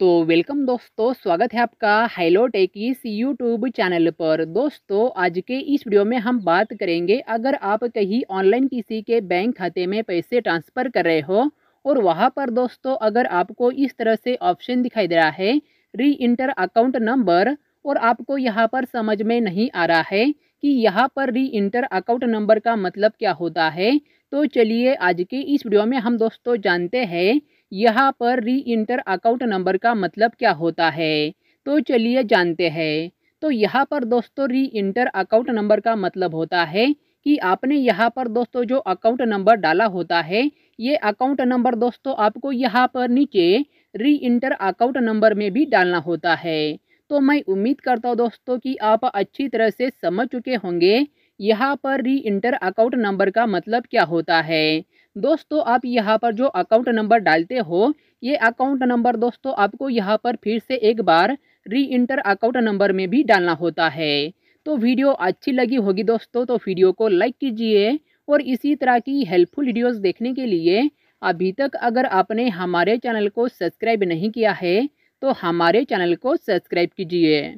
तो वेलकम दोस्तों स्वागत है आपका हेलो टेक इस यूट्यूब चैनल पर दोस्तों आज के इस वीडियो में हम बात करेंगे अगर आप कहीं ऑनलाइन किसी के बैंक खाते में पैसे ट्रांसफ़र कर रहे हो और वहां पर दोस्तों अगर आपको इस तरह से ऑप्शन दिखाई दे रहा है री इंटर अकाउंट नंबर और आपको यहाँ पर समझ में नहीं आ रहा है कि यहाँ पर री इंटर अकाउंट नंबर का मतलब क्या होता है तो चलिए आज के इस वीडियो में हम दोस्तों जानते हैं यहाँ पर री इंटर अकाउंट नंबर का मतलब क्या होता है तो चलिए जानते हैं तो यहाँ पर दोस्तों री इंटर अकाउंट नंबर का मतलब होता है कि आपने यहाँ पर दोस्तों जो अकाउंट नंबर डाला होता है ये अकाउंट नंबर दोस्तों आपको यहाँ पर नीचे री इंटर अकाउंट नंबर में भी डालना होता है तो मैं उम्मीद करता हूँ दोस्तों कि आप अच्छी तरह से समझ चुके होंगे यहाँ पर री इंटर अकाउंट नंबर का मतलब क्या होता है दोस्तों आप यहाँ पर जो अकाउंट नंबर डालते हो ये अकाउंट नंबर दोस्तों आपको यहाँ पर फिर से एक बार री इंटर अकाउंट नंबर में भी डालना होता है तो वीडियो अच्छी लगी होगी दोस्तों तो वीडियो को लाइक कीजिए और इसी तरह की हेल्पफुल वीडियोज़ देखने के लिए अभी तक अगर आपने हमारे चैनल को सब्सक्राइब नहीं किया है तो हमारे चैनल को सब्सक्राइब कीजिए